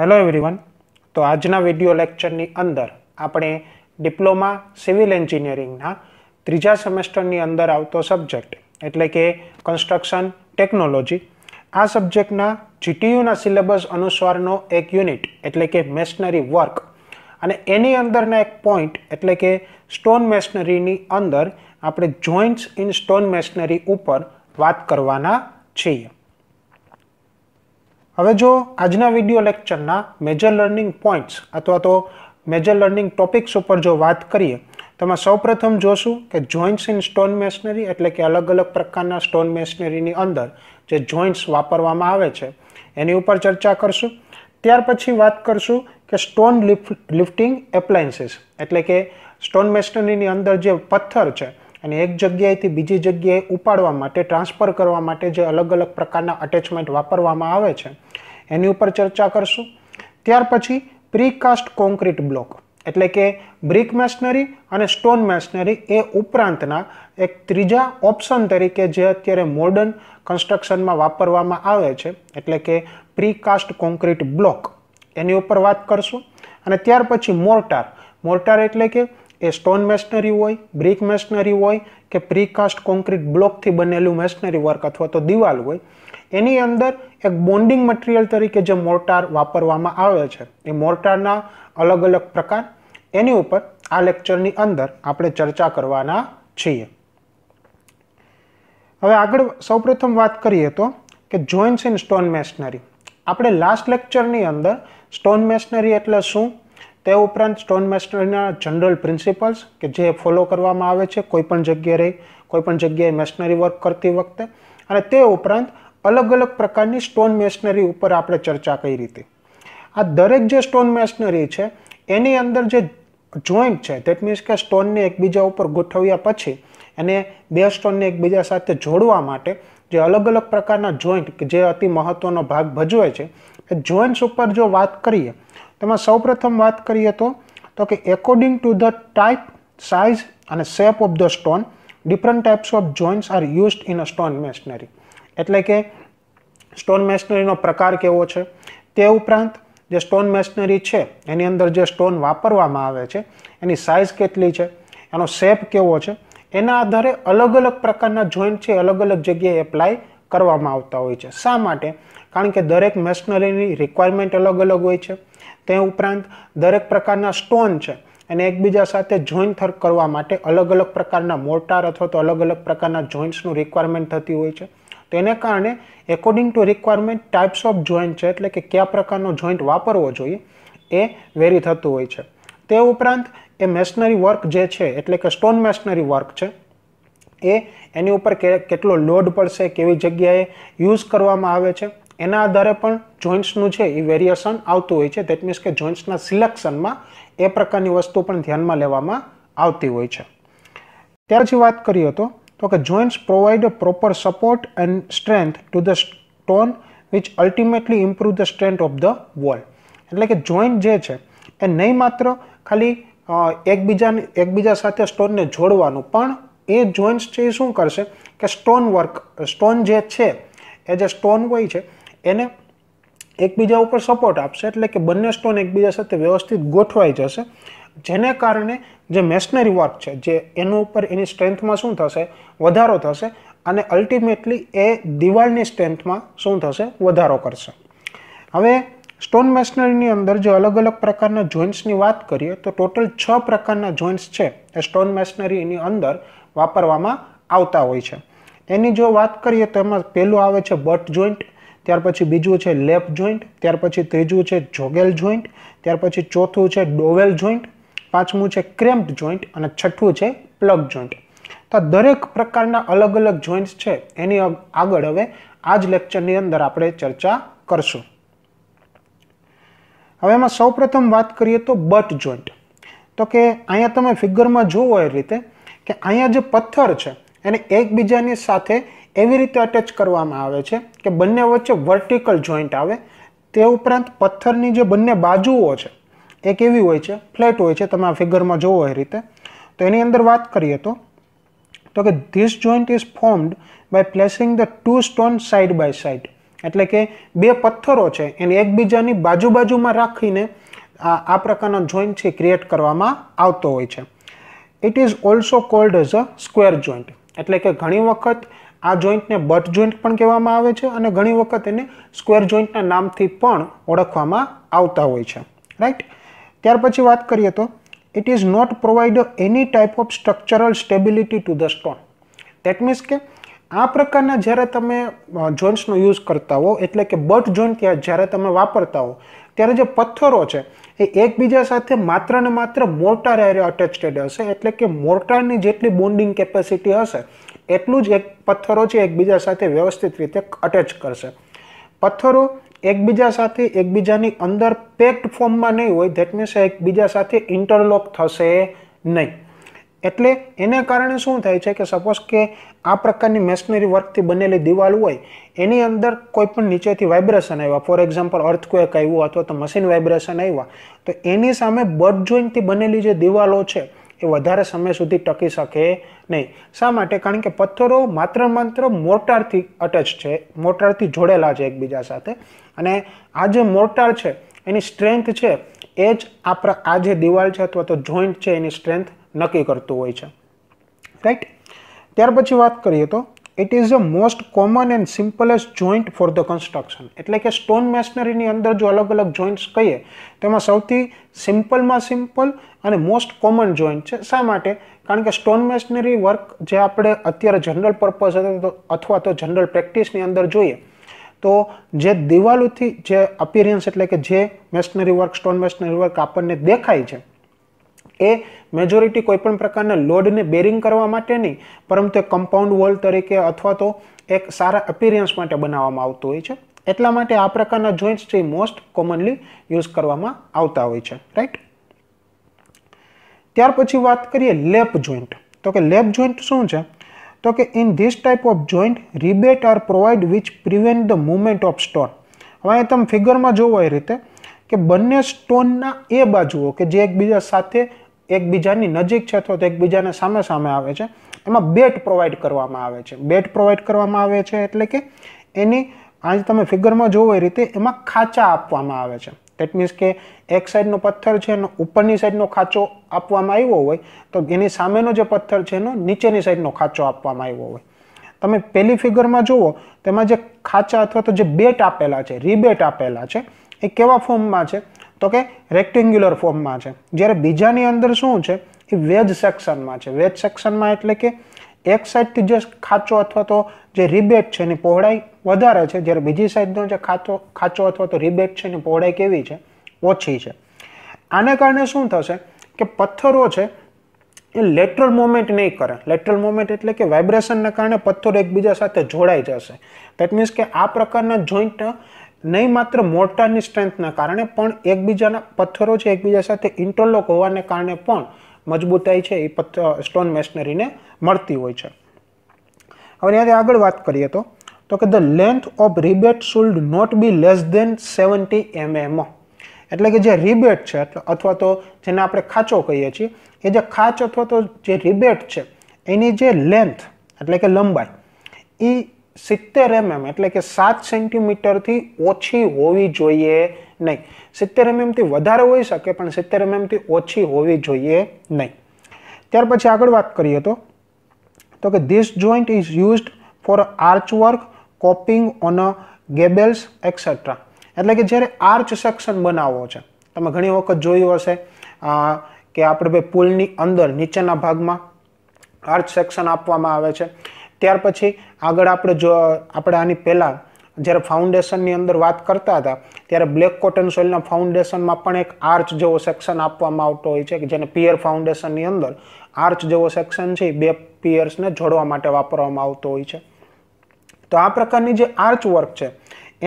hello everyone તો આજના video લેક્ચરની અંદર આપણે ડિપ્લોમા સિવિલ એન્જિનિયરિંગના ત્રીજા સેમેસ્ટરની અંદર આવતો સબ્જેક્ટ એટલે કે કન્સ્ટ્રક્શન ટેકનોલોજી આ સબ્જેક્ટના જીટીયુના સિલેબસ અનુસારનો એક યુનિટ એટલે કે મેશનરી વર્ક અને એની અંદરના એક પોઈન્ટ એટલે કે સ્ટોન મેશનરીની અંદર આપણે જોઈન્ટ્સ ઇન સ્ટોન મેશનરી ઉપર વાત કરવાના છીએ હવે જો આજના વિડીયો લેક્ચરના મેજર લર્નિંગ પોઈન્ટ્સ અથવા તો મેજર લર્નિંગ ટોપિક્સ ઉપર જો વાત કરીએ તેમાં સૌપ્રથમ જોશું કે જોઈન્ટ્સ ઇન સ્ટોન મેશનરી એટલે કે અલગ અલગ પ્રકારના સ્ટોન મેશનરીની અંદર જે જોઈન્ટ્સ વાપરવામાં આવે છે એની ઉપર ચર્ચા કરશું ત્યાર પછી વાત કરશું કે સ્ટોન લિફ્ટિંગ એપ્લાયન્સીસ એટલે કે સ્ટોન મેશનરીની અંદર જે પથ્થર છે અને એક જગ્યાએથી બીજી જગ્યાએ ઉપાડવા માટે ટ્રાન્સફર કરવા માટે જે અલગ અલગ પ્રકારના અટેચમેન્ટ વાપરવામાં આવે છે એની ઉપર ચર્ચા કરશું ત્યાર પછી પ્રીકાસ્ટ કોન્ક્રીટ બ્લોક એટલે કે બ્રિક મેશનરી અને સ્ટોન મેશનરી એ ઉપરાંતના એક ત્રીજા ઓપ્શન તરીકે જે અત્યારે મોર્ડન કન્સ્ટ્રક્શનમાં વાપરવામાં આવે છે એટલે કે પ્રીકાસ્ટ કોન્ક્રીટ બ્લોક એની ઉપર વાત કરશું અને ત્યાર પછી મોર્ટાર મોર્ટાર એટલે કે એ સ્ટોન મેશનરી હોય બ્રિક મેશનરી હોય કે પ્રીકાસ્ટ કોન્ક્રીટ બ્લોકથી બનેલું મેશનરી વર્ક અથવા તો દિવાલ હોય એની અંદર એક બોન્ડિંગ મટીરિયલ તરીકે જે મોર્ટાર વાપરવામાં આવે છે એ મોર્ટારના અલગ અલગ પ્રકાર એની ઉપર આ લેક્ચરની અંદર આપણે ચર્ચા કરવાના છીએ હવે આગળ સૌપ્રથમ વાત કરીએ તો કે જોઈન્ટ્સ ઇન સ્ટોન મેશનરી આપણે લાસ્ટ લેક્ચરની અંદર સ્ટોન મેશનરી એટલે શું તે ઉપરાંત સ્ટોન મેસનરીના જનરલ પ્રિન્સિપલ્સ કે જે ફોલો કરવામાં આવે છે કોઈપણ જગ્યાએ કોઈપણ જગ્યાએ મેશનરી વર્ક કરતી વખતે અને તે ઉપરાંત અલગ અલગ પ્રકારની સ્ટોન મેશનરી ઉપર આપણે ચર્ચા કરી હતી આ દરેક જે સ્ટોન મેશનરી છે એની અંદર જે જોઈન્ટ છે દેટ મીન્સ કે સ્ટોનને એકબીજા ઉપર ગોઠવ્યા પછી એને બે સ્ટોનને એકબીજા સાથે જોડવા માટે જે અલગ અલગ પ્રકારના જોઈન્ટ કે જે અતિ મહત્ત્વનો ભાગ ભજવે છે એ જોઈન્ટ્સ ઉપર જો વાત કરીએ તેમાં સૌપ્રથમ વાત કરીએ તો તો કે according to the type size અને shape of the stone different types of joints are used in a stone masonry એટલે કે સ્ટોન મેશનરીનો પ્રકાર કેવો છે તે ઉપરાંત જે સ્ટોન મેશનરી છે એની અંદર જે સ્ટોન વાપરવામાં આવે છે એની સાઇઝ કેટલી છે એનો શેપ કેવો છે એના આધારે અલગ અલગ પ્રકારના જોઈન્ટ છે અલગ અલગ જગ્યાએ એપ્લાય કરવામાં આવતા હોય છે શા માટે કારણ કે દરેક મશીનરીની રિક્વાયરમેન્ટ અલગ અલગ હોય છે તે ઉપરાંત દરેક પ્રકારના સ્ટોન છે અને એકબીજા સાથે જોઈન્ટ કરવા માટે અલગ અલગ પ્રકારના મોર્ટાર અથવા તો અલગ અલગ પ્રકારના જોઈન્ટ્સનું રિક્વાયરમેન્ટ થતી હોય છે તો એને કારણે according to requirement types of joint છે એટલે કે કયા પ્રકારનો જોઈન્ટ વાપરવો જોઈએ એ વેરી થતું હોય છે તે ઉપરાંત એ મેશનરી વર્ક જે છે એટલે કે સ્ટોન મેશનરી વર્ક છે એ એની ઉપર કેટલો લોડ પડશે કેવી જગ્યાએ યુઝ કરવામાં આવે છે એના આધારે પણ જોઈન્ટ્સનું છે એ વેરિએશન આવતું હોય છે દેટ મીન્સ કે જોઈન્ટ્સના સિલેક્શનમાં એ પ્રકારની વસ્તુ પણ ધ્યાનમાં લેવામાં આવતી હોય છે ત્યાર પછી વાત કરીએ તો તો કે joints provide proper support and strength to the stone which ultimately improve the strength of the wall એટલે કે જોઈન્ટ જે છે એ નહીં માત્ર ખાલી એકબીજાને એકબીજા સાથે સ્ટોનને જોડવાનું પણ એ જોઈન્ટ્સ છે એ શું કરશે કે સ્ટોન વર્ક સ્ટોન જે છે એ જે સ્ટોન હોય છે એને એકબીજા ઉપર સપોર્ટ આપશે એટલે કે બંને સ્ટોન એકબીજા સાથે વ્યવસ્થિત ગોઠવાઈ જશે જેને કારણે જે મેશનરી વર્ક છે જે એનું ઉપર એની સ્ટ્રેન્થમાં શું થશે વધારો થશે અને અલ્ટિમેટલી એ દિવાળની સ્ટ્રેન્થમાં શું થશે વધારો કરશે હવે સ્ટોન મેશનરીની અંદર જે અલગ અલગ પ્રકારના જોઈન્ટ્સની વાત કરીએ તો ટોટલ છ પ્રકારના જોઈન્ટ્સ છે એ સ્ટોન મેશનરીની અંદર વાપરવામાં આવતા હોય છે એની જો વાત કરીએ તો એમાં પહેલું આવે છે બટ જોઈન્ટ ત્યાર પછી બીજું છે લેપ જોઈન્ટ ત્યાર પછી ત્રીજું છે જોગેલ જોઈન્ટ ત્યાર પછી ચોથું છે ડોવેલ જોઈન્ટ પાંચમું છે ક્રેમ્પ જોઈન્ટ અને છઠ્ઠું છે પ્લગ જોઈન્ટ તો દરેક પ્રકારના અલગ અલગ જોઈન્ટ્સ છે એની આગળ હવે આ જ લેક્ચરની અંદર આપણે ચર્ચા કરશું હવે એમાં સૌપ્રથમ વાત કરીએ તો બટ જોઈન્ટ તો કે અહીંયા તમે ફિગરમાં જોવો એ રીતે કે અહીંયા જે પથ્થર છે એને એકબીજાની સાથે એવી રીતે અટેચ કરવામાં આવે છે કે બંને વચ્ચે વર્ટિકલ જોઈન્ટ આવે તે ઉપરાંત પથ્થરની જે બંને બાજુઓ છે એ કેવી હોય છે ફ્લેટ હોય છે તમે આ ફિગરમાં જોવો એ રીતે તો એની અંદર વાત કરીએ તો તો કે this joint is formed by placing the two stone side by side એટલે કે બે પથ્થરો છે એને એકબીજાની બાજુ બાજુમાં રાખીને આ પ્રકારનો જોઈન્ટ છે ક્રિએટ કરવામાં આવતો હોય છે it is also called as a square joint એટલે કે ઘણી વખત આ જોઈન્ટને બટ જોઈન્ટ પણ કહેવામાં આવે છે અને ઘણી વખત એને સ્ક્વેર જોઈન્ટના નામથી પણ ઓળખવામાં આવતા હોય છે રાઈટ ત્યાર પછી વાત કરીએ તો it is not provide any type of structural stability to the stone that means કે આ પ્રકારના જ્યારે તમે જોઈન્ટ્સનો યુઝ કરતા હો એટલે કે બટ જોઈન્ટ જ્યારે તમે વાપરતા હો ત્યારે જે પથ્થરો છે એ એકબીજા સાથે માત્ર ને માત્ર મોર્ટાર એરે અટેચેડ હશે એટલે કે મોર્ટારની જેટલી બોન્ડિંગ કેપેસિટી હશે એટલું જ એક પથ્થરો છે એકબીજા સાથે વ્યવસ્થિત રીતે અટેચ કરશે પથ્થરો એકબીજા સાથે એકબીજાની અંદર પેક્ડ ફોર્મમાં નહીં હોય ધેટ મીન્સ એકબીજા સાથે ઇન્ટરલોક થશે નહીં એટલે એને કારણે શું થાય છે કે સપોઝ કે આ પ્રકારની મેશનરી વર્કથી બનેલી દિવાલ હોય એની અંદર કોઈ પણ નીચેથી વાઇબ્રેશન આવ્યા ફોર એક્ઝામ્પલ અર્થક્વેક આવ્યું અથવા તો મશીન વાઇબ્રેશન આવ્યા તો એની સામે બર્ડ જોઈન્ટથી બનેલી જે દિવાલો છે એ વધારે સમય સુધી ટકી શકે નહીં શા માટે કારણ કે પથ્થરો માત્ર માત્ર મોર્ટારથી અટેચ છે મોર્ટારથી જોડેલા છે એકબીજા સાથે અને આ જે મોર્ટાર છે એની સ્ટ્રેન્થ છે એ જ આપણા આ જે દિવાલ છે અથવા તો જોઈન્ટ છે એની સ્ટ્રેન્થ નક્કી કરતું હોય છે રાઈટ ત્યાર પછી વાત કરીએ તો it is a most common and simplest joint for the construction એટલે કે સ્ટોન મેશનરીની અંદર જો અલગ અલગ જોઈન્ટ્સ કહીએ તેમાં સૌથી સિમ્પલમાં સિમ્પલ અને મોસ્ટ કોમન જોઈન્ટ છે શા માટે કારણ કે સ્ટોન મેશનરી વર્ક જે આપણે અત્યારે જનરલ પર્પઝ અથવા તો જનરલ પ્રેક્ટિસની અંદર જોઈએ તો જે દિવાલોથી જે અપિયરન્સ એટલે કે જે masonry work stone masonry work આપણને દેખાય છે એ મેજોરિટી કોઈપણ પ્રકારના લોડને બેરિંગ કરવા માટે નહીં પરંતુ કમ્પાઉન્ડ વોલ તરીકે અથવા તો એક સારા અપિરિયન્સ માટે બનાવવામાં આવતું હોય છે એટલા માટે આ પ્રકારના જોઈન્ટ્સ છે મોસ્ટ કોમનલી યુઝ કરવામાં આવતા હોય છે રાઈટ ત્યાર પછી વાત કરીએ લેપ જોઈન્ટ તો કે લેપ જોઈન્ટ શું છે તો કે in this type of joint rebate are provide which prevent the movement of stone હવે તમે ફિગરમાં જોવો એ રીતે કે બંને સ્ટોનના એ બાજુઓ કે જે એકબીજા સાથે એકબીજાની નજીક છે અથવા તો એકબીજાને સામે સામે આવે છે એમાં બેટ પ્રોવાઈડ કરવામાં આવે છે બેટ પ્રોવાઈડ કરવામાં આવે છે એટલે કે એની આજે તમે ફિગરમાં જોવો એ રીતે એમાં ખાંચા આપવામાં આવે છે દેટ મીન્સ કે એક સાઈડનો પથ્થર છે એનો ઉપરની સાઈડનો ખાંચો આપવામાં આવ્યો હોય તો એની સામેનો જે પથ્થર છે એનો નીચેની સાઈડનો ખાંચો આપવામાં આવ્યો હોય તમે પહેલી ફિગરમાં જુઓ તેમાં જે ખાંચા અથવા તો જે બેટ આપેલા છે રીબેટ આપેલા છે એ કેવા ફોર્મમાં છે તો કે રેક્ટેન્ગ્યુલર ફોર્મમાં છે જ્યારે બીજાની અંદર શું છે એ વેજ સેક્શનમાં છે વેજ સેક્શનમાં એટલે કે એક સાઈડથી જે ખાચો અથવા તો જે રિબેટ છે એની પહોળાઈ વધારે છે જ્યારે બીજી સાઈડનો જે ખાચો ખાચો અથવા તો રિબેટ છે એની પહોળાઈ કેવી છે ઓછી છે આને કારણે શું થશે કે પથ્થરો છે એ લેટરલ મોમેન્ટ નહીં કરે લેટરલ મોમેન્ટ એટલે કે વાઇબ્રેશનના કારણે પથ્થર એકબીજા સાથે જોડાઈ જશે દેટ મીન્સ કે આ પ્રકારના જોઈન્ટ નહીં માત્ર મોર્ટારની સ્ટ્રેન્થના કારણે પણ એકબીજાના પથ્થરો છે એકબીજા સાથે ઇન્ટરલોક હોવાને કારણે પણ મજબૂતાઈ છે એ પથ્થર સ્ટોન મેશનરીને મળતી હોય છે હવે ત્યાંથી આગળ વાત કરીએ તો તો કે the length of rebate should not be less than seventy mm એટલે કે જે રિબેટ છે અથવા તો જેને આપણે ખાંચો કહીએ છીએ એ જે ખાંચ અથવા તો જે રિબેટ છે એની જે લેન્થ એટલે કે લંબાઈ એ સિત્તેર એમ mm એમ એટલે કે સાત સેન્ટીમીટરથી ઓછી હોવી જોઈએ નહીં સિત્તેર એમએમથી mm વધારે હોઈ શકે પણ સિત્તેર એમએમથી mm ઓછી હોવી જોઈએ નહીં ત્યાર પછી આગળ વાત કરીએ તો તો કે this joint is used for archwork coping on a gables etcetera એટલે કે જ્યારે આર્ચ સેક્શન બનાવવો છે તમે ઘણી વખત જોયું હશે કે આપણે ભાઈ પુલની અંદર નીચેના ભાગમાં આર્ચ સેક્શન આપવામાં આવે છે ત્યાર પછી આગળ આપણે જો આપણે આની પહેલાં જ્યારે ફાઉન્ડેશનની અંદર વાત કરતા હતા ત્યારે બ્લેક કોટન સોઇલના ફાઉન્ડેશનમાં પણ એક આર્ચ જેવો સેક્શન આપવામાં આવતો હોય છે કે જેને પિયર ફાઉન્ડેશનની અંદર આર્ચ જેવો સેક્શન છે બે પિયર્સને જોડવા માટે વાપરવામાં આવતો હોય છે તો આ પ્રકારની જે આર્ચ વર્ક છે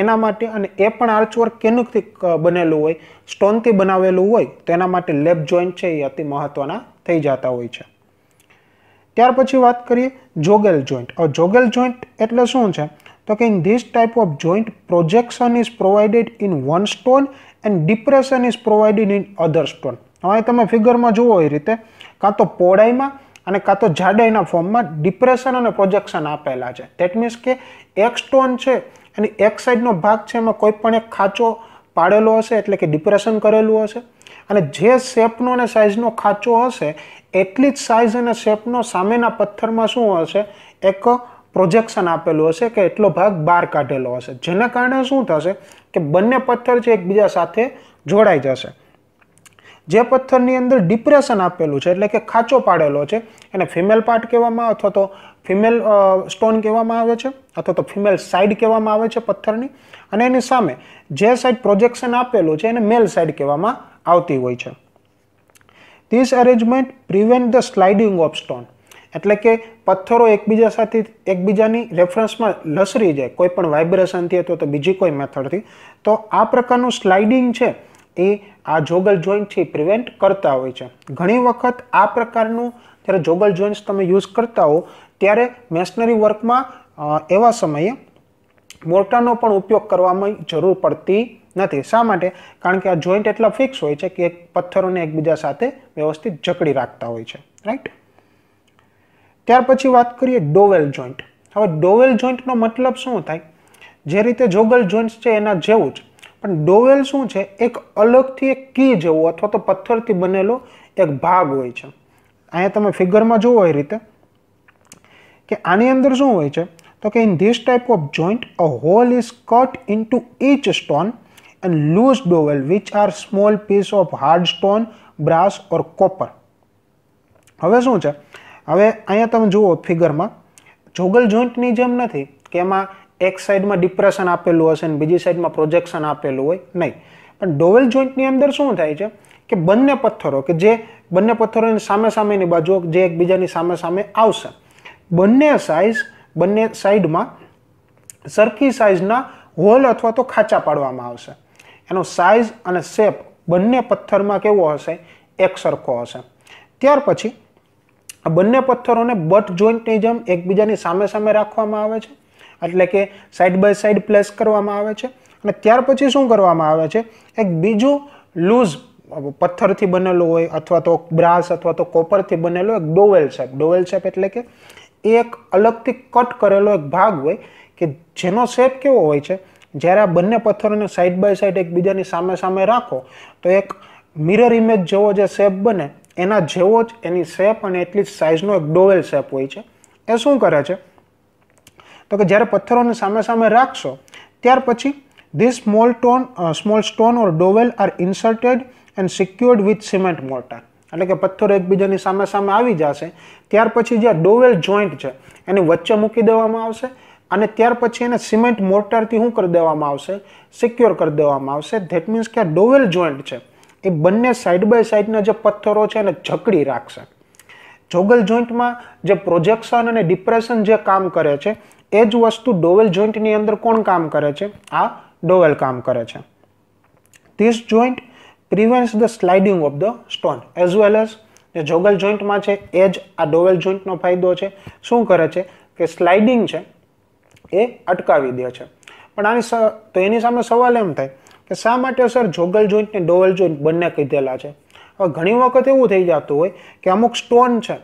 એના માટે અને એ પણ આર્ચવર્ક કેનુંથી બનેલું હોય સ્ટોનથી બનાવેલું હોય તો એના માટે લેબ જોઈન્ટ છે એ અતિ મહત્ત્વના થઈ જતા હોય છે ત્યાર પછી વાત કરીએ જોગેલ જોઈન્ટ હવે જોગેલ જોઈન્ટ એટલે શું છે તો કે in this type of joint projection is provided in one stone and depression is provided in other stone હવે તમે ફિગરમાં જુઓ એ રીતે કાં તો પોળાઈમાં અને કાં તો જાડાઈના ફોર્મમાં ડિપ્રેશન અને પ્રોજેક્શન આપેલા છે ધેટ મીન્સ કે એક સ્ટોન છે અને એક સાઈડનો ભાગ છે એમાં કોઈ પણ એક ખાંચો પાડેલો હશે એટલે કે ડિપ્રેશન કરેલું હશે અને જે શેપનો અને સાઇઝનો ખાંચો હશે એટલી જ સાઇઝ અને શેપનો સામેના પથ્થરમાં શું હશે એક પ્રોજેક્શન આપેલું હશે કે એટલો ભાગ બહાર કાઢેલો હશે જેના કારણે શું થશે કે બંને પથ્થર છે એકબીજા સાથે જોડાઈ જશે જે પથ્થરની અંદર ડિપ્રેશન આપેલું છે એટલે કે ખાંચો પાડેલો છે એને ફિમેલ પાર્ટ કહેવામાં અથવા તો ફિમેલ સ્ટોન કહેવામાં આવે છે અથવા તો ફિમેલ સાઇડ કહેવામાં આવે છે પથ્થરની અને એની સામે જે સાઇડ પ્રોજેક્શન આપેલું છે એને મેલ સાઇડ કહેવામાં આવતી હોય છે this arrangement prevent the sliding of stone એટલે કે પથ્થરો એકબીજા સાથે એકબીજાની રેફરન્સમાં લસરી જાય કોઈ પણ વાઇબ્રેશનથી અથવા તો બીજી કોઈ મેથડથી તો આ પ્રકારનું સ્લાઇડિંગ છે એ આ જોગલ જોઈન્ટ પ્રિવેન્ટ કરતા હોય છે ઘણી વખત આ પ્રકારનું જ્યારે જોગલ જોઈન્ટ્સ તમે યુઝ કરતા હો ત્યારે મેશનરી વર્કમાં એવા સમયે મોર્ટારનો પણ ઉપયોગ કરવામાં જરૂર પડતી નથી શા માટે કારણ કે આ જોઈન્ટ એટલા ફિક્સ હોય છે કે એક પથ્થરોને એકબીજા સાથે વ્યવસ્થિત જકડી રાખતા હોય છે રાઈટ ત્યાર પછી વાત કરીએ ડોવેલ જોઈન્ટ હવે ડોવેલ જોઈન્ટનો મતલબ શું થાય જે રીતે જોગલ જોઈન્ટ છે એના જેવું જ પણ ડોવેલ શું છે એક અલગથી એક કી જેવું અથવા તો પથ્થરથી બનેલો એક ભાગ હોય છે અહીંયા તમે ફિગરમાં જુઓ એ રીતે કે આની અંદર શું હોય છે તો કે in this type of joint a hole is cut into each stone and loose dowel which are small piece of hard stone brass or copper હવે શું છે હવે અહીંયા તમે જુઓ ફિગરમાં જોગલ જોઈન્ટની જેમ નથી કે એમાં એક સાઈડમાં ડિપ્રેશન આપેલું હશે અને બીજી સાઈડમાં પ્રોજેક્શન આપેલું હોય નહીં પણ ડોવેલ જોઈન્ટની અંદર શું થાય છે કે બંને પથ્થરો કે જે બંને પથ્થરોની સામે સામેની બાજુ જે એકબીજાની સામે સામે આવશે બંને સાઇઝ બંને સાઈડમાં સરખી સાઇઝના હોલ અથવા તો ખાંચા પાડવામાં આવશે એનો સાઇઝ અને શેપ બંને પથ્થરમાં કેવો હશે એક સરખો હશે ત્યાર પછી આ બંને પથ્થરોને બટ જોઈન્ટની જેમ એકબીજાની સામે સામે રાખવામાં આવે છે એટલે કે સાઈડ બાય સાઈડ પ્લેસ કરવામાં આવે છે અને ત્યાર પછી શું કરવામાં આવે છે એક બીજું લૂઝ પથ્થરથી બનેલું હોય અથવા તો બ્રાસ અથવા તો કોપરથી બનેલો એક ડોવેલ શેપ ડોવેલ શેપ એટલે કે એક અલગથી કટ કરેલો એક ભાગ હોય કે જેનો શેપ કેવો હોય છે જ્યારે આ બંને પથ્થરોને સાઈડ બાય સાઈડ એકબીજાની સામે સામે રાખો તો એક મિરર ઇમેજ જેવો જે શેપ બને એના જેવો જ એની શેપ અને એટલી જ સાઇઝનો એક ડોવેલ શેપ હોય છે એ શું કરે છે તો કે જ્યારે પથ્થરોને સામે સામે રાખશો ત્યાર પછી this small stone small stone or dowel are inserted and secured with cement mortar એટલે કે પથ્થરો એકબીજાની સામે સામે આવી જશે ત્યાર પછી જે ડોવેલ જોઈન્ટ છે એની વચ્ચે મૂકી દેવામાં આવશે અને ત્યાર પછી એને સિમેન્ટ મોર્ટારથી શું કરી દેવામાં આવશે સિક્યોર કરી દેવામાં આવશે ધેટ મીન્સ કે આ ડોવેલ જોઈન્ટ છે એ બંને સાઈડ બાય સાઈડના જે પથ્થરો છે એને જકડી રાખશે જોગલ જોઈન્ટમાં જે પ્રોજેક્શન અને ડિપ્રેશન જે કામ કરે છે એ જ વસ્તુ ડોવેલ જોઈન્ટની અંદર કોણ કામ કરે છે આ ડોવેલ કામ કરે છે this joint prevents the sliding of the stone as well as જે જોગલ જોઈન્ટમાં છે એ જ આ ડોવેલ જોઈન્ટનો ફાયદો છે શું કરે છે કે સ્લાઇડિંગ છે એ અટકાવી દે છે પણ આની તો એની સામે સવાલ એમ થાય કે શા માટે સર જોગલ જોઈન્ટ ને ડોવલ જોઈન્ટ બંને કીધેલા છે હવે ઘણી વખત એવું થઈ જતું હોય કે અમુક સ્ટોન છે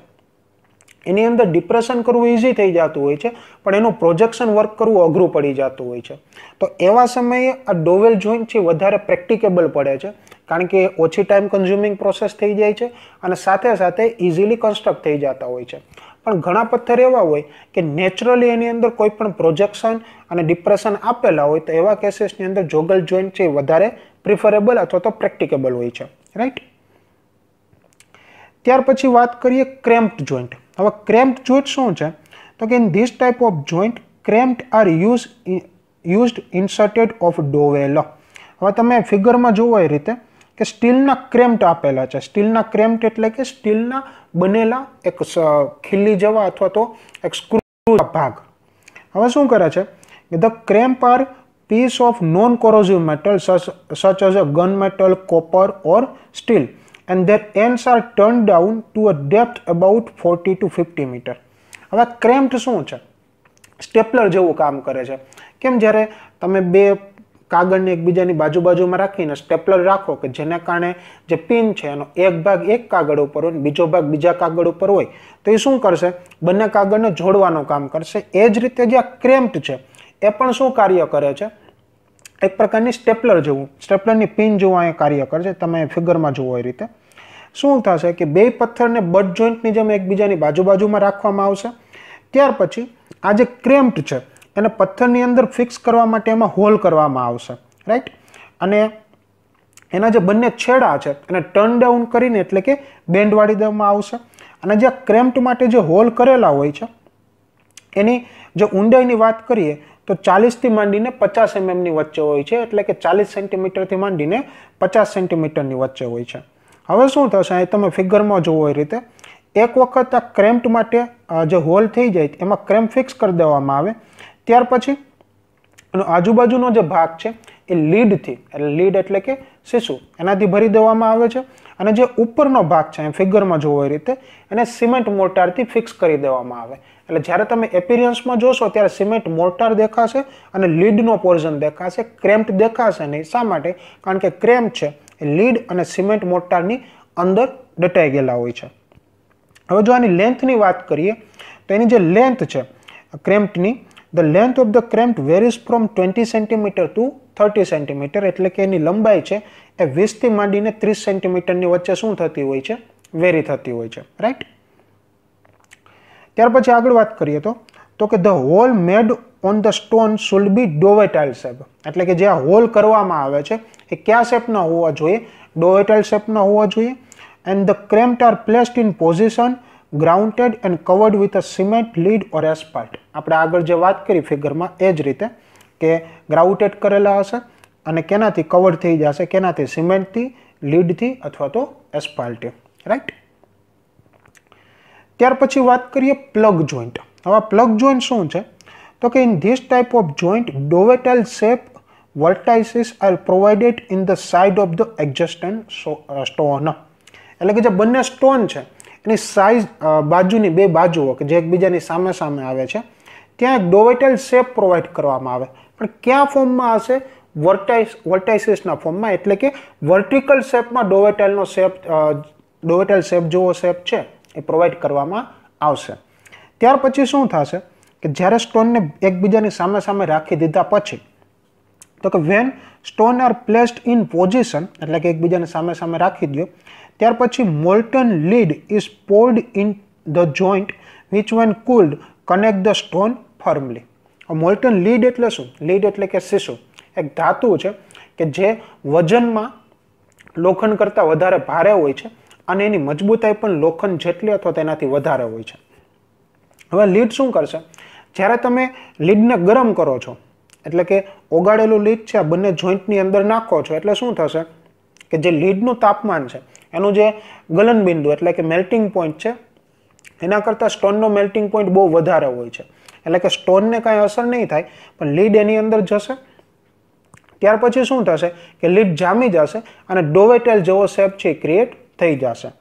એની અંદર ડિપ્રેશન કરવું ઇઝી થઈ જતું હોય છે પણ એનું પ્રોજેક્શન વર્ક કરવું અઘરું પડી જતું હોય છે તો એવા સમયે આ ડોવેલ જોઈન્ટ છે વધારે પ્રેક્ટિકેબલ પડે છે કારણ કે ઓછી ટાઈમ કન્ઝ્યુમિંગ પ્રોસેસ થઈ જાય છે અને સાથે સાથે ઇઝીલી કન્સ્ટ્રક્ટ થઈ જતા હોય છે પણ ઘણા પથ્થર એવા હોય કે નેચરલી એની અંદર કોઈ પણ પ્રોજેક્શન અને ડિપ્રેશન આપેલા હોય તો એવા કેસીસની અંદર જોગલ જોઈન્ટ છે એ વધારે પ્રિફરેબલ અથવા તો પ્રેક્ટિકેબલ હોય છે રાઈટ ત્યાર પછી વાત કરીએ ક્રેમ્પ્ડ જોઈન્ટ હવે ક્રેમ્પ્ડ જોઈન્ટ શું છે તો કે in this type of joint cramped are use used inserted of dowel હવે તમે ફિગરમાં જુઓ એ રીતે કે સ્ટીલના ક્રેમ્ટ આપેલા છે સ્ટીલના ક્રેમ્ટ એટલે કે સ્ટીલના બનેલા એક ખીલી જવા અથવા તો એક સ્ક્રૂ ભાગ હવે શું કરે છે કે the cramp are piece of non corrosive metal such as a gun metal copper or steel and their ends are turn down to a depth about forty to fifty metre હવે cramp શું છે stapler જેવું કામ કરે છે કેમ જ્યારે તમે બે કાગળને એકબીજાની બાજુ બાજુમાં રાખીને સ્ટેપલર રાખો કે જેને કારણે જે પિન છે એનો એક ભાગ એક કાગળ ઉપર હોય બીજો ભાગ બીજા કાગળ ઉપર હોય તો એ શું કરશે બંને કાગળને જોડવાનું કામ કરશે એ જ રીતે જે આ ક્રેમ્પ્ટ છે એ પણ શું કાર્ય કરે છે એક પ્રકારની સ્ટેપલર જેવું સ્ટેપલરની પિન જેવું અહીંયા કાર્ય કરશે તમે ફિગરમાં જુઓ એ રીતે શું થશે કે બે પથ્થરને બટ જોઈન્ટની જેમ એકબીજાની બાજુ બાજુમાં રાખવામાં આવશે ત્યાર પછી આ જે ક્રેમ્પ્ટ છે એને પથ્થરની અંદર ફિક્સ કરવા માટે એમાં હોલ કરવામાં આવશે રાઈટ અને એના જે બંને છેડા છે એને ટર્ન ડાઉન કરીને એટલે કે બેન્ડ વાળી દેવામાં આવશે અને જે ક્રેમ્પ માટે જે હોલ કરેલા હોય છે એની જો ઊંડાઈની વાત કરીએ તો ચાલીસથી માંડીને પચાસ એમએમની mm વચ્ચે હોય છે એટલે કે ચાલીસ સેન્ટીમીટરથી માંડીને પચાસ સેન્ટીમીટરની વચ્ચે હોય છે હવે શું થશે એ તમે ફિગરમાં જુઓ એ રીતે એક વખત આ ક્રેમ્પ માટે જે હોલ થઈ જાય એમાં ક્રેમ્પ ફિક્સ કરી દેવામાં આવે ત્યાર પછી એનો આજુબાજુનો જે ભાગ છે એ લીડથી એટલે લીડ એટલે કે શિશુ એનાથી ભરી દેવામાં આવે છે અને જે ઉપરનો ભાગ છે એમ ફિગરમાં જોવો એ રીતે એને સિમેન્ટ મોર્ટારથી ફિક્સ કરી દેવામાં આવે એટલે જ્યારે તમે એપિરિયન્સમાં જોશો ત્યારે સિમેન્ટ મોર્ટાર દેખાશે અને લીડનો પોર્ઝન દેખાશે ક્રેમ્પ દેખાશે નહીં શા માટે કારણ કે ક્રેમ્પ છે એ લીડ અને સિમેન્ટ મોર્ટારની અંદર દટાઈ ગયેલા હોય છે હવે જો આની લેન્થની વાત કરીએ તો એની જે લેન્થ છે ક્રેમ્પની the length of the cramp varies from twenty centimetre to thirty centimetre એટલે કે એની લંબાઈ છે એ વીસથી માંડીને ત્રીસ સેન્ટીમીટરની વચ્ચે શું થતી હોય છે વેરી થતી હોય છે રાઈટ ત્યાર પછી આગળ વાત કરીએ તો તો કે the hole made on the stone should be dovetail shape એટલે કે જે આ હોલ કરવામાં આવે છે એ કયા શેપના હોવા જોઈએ ડોવેટાઇલ શેપના હોવા જોઈએ and the cramp are placed in position grouted and covered with a cement lead or asphalt આપણે આગળ જે વાત કરી ફિગરમાં એ જ રીતે કે ગ્રાઉટેડ કરેલા હશે અને કેનાથી કવર થઈ જશે કેનાથી સિમેન્ટથી લીડથી અથવા તો એસ્પાલ્ટથી રાઈટ ત્યાર પછી વાત કરીએ પ્લગ જોઈન્ટ હવે પ્લગ જોઈન્ટ શું છે તો કે in this type of joint dovetail shape vertices are provided in the side of the existent stone એટલે કે જે બંને સ્ટોન છે એની સાઇઝ બાજુની બે બાજુઓ કે જે એકબીજાની સામે સામે આવે છે ત્યાં એક ડોવેટેલ શેપ પ્રોવાઈડ કરવામાં આવે પણ ક્યાં ફોર્મમાં હશે વર્ટાઇસ વર્ટાઇસિસના ફોર્મમાં એટલે કે વર્ટિકલ શેપમાં ડોવેટેલનો શેપ ડોવેટેલ શેપ જેવો શેપ છે એ પ્રોવાઈડ કરવામાં આવશે ત્યાર પછી શું થશે કે જ્યારે સ્ટોનને એકબીજાની સામે સામે રાખી દીધા પછી તો કે when stone are placed in position એટલે કે એકબીજાને સામે સામે રાખી દો ત્યાર પછી molten lead is poured in the joint which when cooled connect the stone firmly molten lead એટલે શું લીડ એટલે કે શીશો એક ધાતુ છે કે જે વજનમાં લોખંડ કરતાં વધારે ભારે હોય છે અને એની મજબૂતાઈ પણ લોખંડ જેટલી અથવા તેનાથી વધારે હોય છે હવે લીડ શું કરશે જ્યારે તમે લીડને ગરમ કરો છો એટલે કે ઓગાળેલું લીડ છે આ બંને જોઈન્ટની અંદર નાખો છો એટલે શું થશે કે જે લીડનું તાપમાન છે એનું જે ગલનબિંદુ એટલે કે મેલ્ટિંગ પોઈન્ટ છે એના કરતાં સ્ટોનનો મેલ્ટિંગ પોઈન્ટ બહુ વધારે હોય છે એટલે કે સ્ટોનને કાંઈ અસર નહીં થાય પણ લીડ એની અંદર જશે ત્યાર પછી શું થશે કે લીડ જામી જશે અને ડોવેટેલ જેવો શેપ છે ક્રિએટ થઈ જશે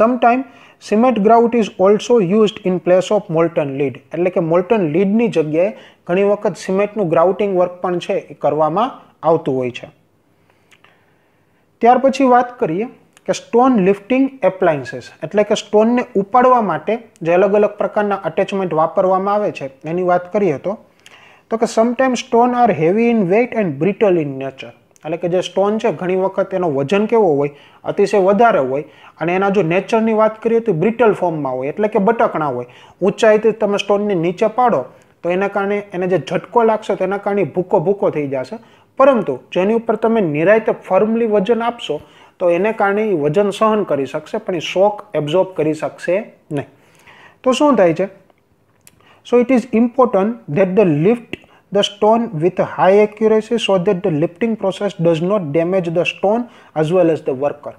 sometime cement grout is also used in place of molten lead એટલે કે મોલ્ટન લીડની જગ્યાએ ઘણી વખત સિમેન્ટનું ગ્રાઉટિંગ વર્ક પણ છે એ કરવામાં આવતું હોય છે ત્યાર પછી વાત કરીએ કે સ્ટોન લિફ્ટિંગ એપ્લાયન્સીસ એટલે કે સ્ટોનને ઉપાડવા માટે જે અલગ અલગ પ્રકારના અટેચમેન્ટ વાપરવામાં આવે છે એની વાત કરીએ તો તો કે sometime stone are heavy in weight and brittle in nature એટલે કે જે સ્ટોન છે ઘણી વખત એનો વજન કેવો હોય અતિશય વધારે હોય અને એના જો નેચરની વાત કરીએ તો બ્રિટલ ફોર્મમાં હોય એટલે કે બટકણા હોય ઊંચાઈથી તમે સ્ટોનને નીચે પાડો તો એના કારણે એને જે ઝટકો લાગશે તો એના કારણે ભૂકો ભૂકો થઈ જશે પરંતુ જેની ઉપર તમે નિરાયતે ફર્મલી વજન આપશો તો એને કારણે એ વજન સહન કરી શકશે પણ એ શોક એબ્ઝોર્બ કરી શકશે નહીં તો શું થાય છે so it is important that the lift the stone with high accuracy so that the lifting process does not damage the stone as well as the worker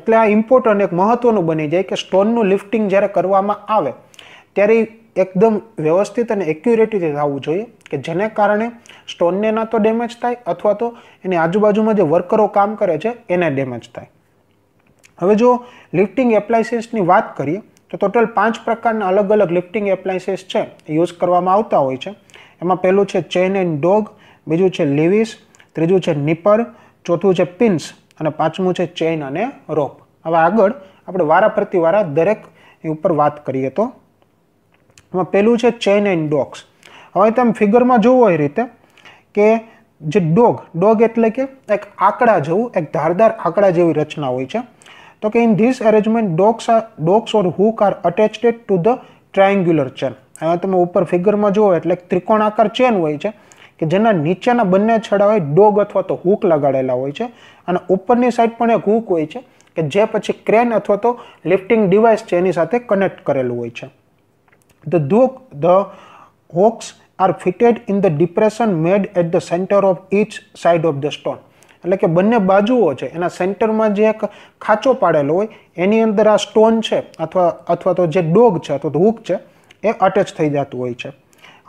એટલે આ ઇમ્પોર્ટન્ટ એક મહત્ત્વનું બની જાય કે સ્ટોનનું લિફ્ટિંગ જ્યારે કરવામાં આવે ત્યારે એકદમ વ્યવસ્થિત અને એક્યુરેટીથી થવું જોઈએ કે જેને કારણે સ્ટોનને ના તો ડેમેજ થાય અથવા તો એની આજુબાજુમાં જે વર્કરો કામ કરે છે એને ડેમેજ થાય હવે જો લિફ્ટિંગ એપ્લાયન્સીસની વાત કરીએ તો ટોટલ પાંચ પ્રકારના અલગ અલગ લિફ્ટિંગ એપ્લાયન્સીસ છે યુઝ કરવામાં આવતા હોય છે એમાં પહેલું છે ચેન એન્ડ ડોગ બીજું છે લિવિસ ત્રીજું છે નિપર ચોથું છે પિન્સ અને પાંચમું છે ચેઇન અને રોપ હવે આગળ આપણે વારા પ્રતિ વારા દરેક ઉપર વાત કરીએ તો એમાં પહેલું છે ચેઇન એન્ડ ડોગ્સ હવે તમે ફિગરમાં જોવો એ રીતે કે જે ડોગ ડોગ એટલે કે એક આંકડા જેવું એક ધારદાર આંકડા જેવી રચના હોય છે તો કે in this arrangement dogs are dogs or hook are attached to the triangular chain અહીંયા તમે ઉપર ફિગરમાં જુઓ એટલે ત્રિકોણ આકાર ચેન હોય છે કે જેના નીચેના બંને છડા હોય ડોગ અથવા તો હુક લગાડેલા હોય છે અને ઉપરની સાઈડ પણ એક હુક હોય છે કે જે પછી ક્રેન અથવા તો લિફ્ટિંગ ડિવાઇસ છે એની સાથે કનેક્ટ કરેલું હોય છે the dog the hooks are fitted in the depression made at the centre of each side of the stone એટલે કે બંને બાજુઓ છે એના સેન્ટરમાં જે એક ખાંચો પાડેલો હોય એની અંદર આ સ્ટોન છે અથવા અથવા તો જે ડોગ છે અથવા તો હૂક છે એ અટેચ થઈ જતું હોય છે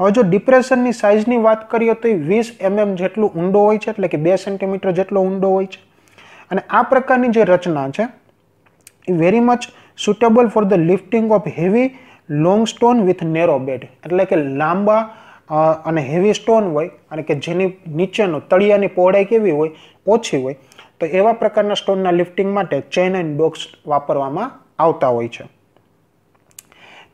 હવે જો ડિપ્રેશનની સાઇઝની વાત કરીએ તો એ વીસ એમએમ mm જેટલું ઊંડો હોય છે એટલે કે બે સેન્ટીમીટર જેટલો ઊંડો હોય છે અને આ પ્રકારની જે રચના છે એ very much suitable for the lifting of heavy long stone with narrow bed એટલે કે લાંબા અને હેવી સ્ટોન હોય અને કે જેની નીચેનો તળિયાની પહોળાઈ કેવી હોય ઓછી હોય તો એવા પ્રકારના સ્ટોનના લિફ્ટિંગ માટે ચેન એન્ડ ડોક્સ વાપરવામાં આવતા હોય છે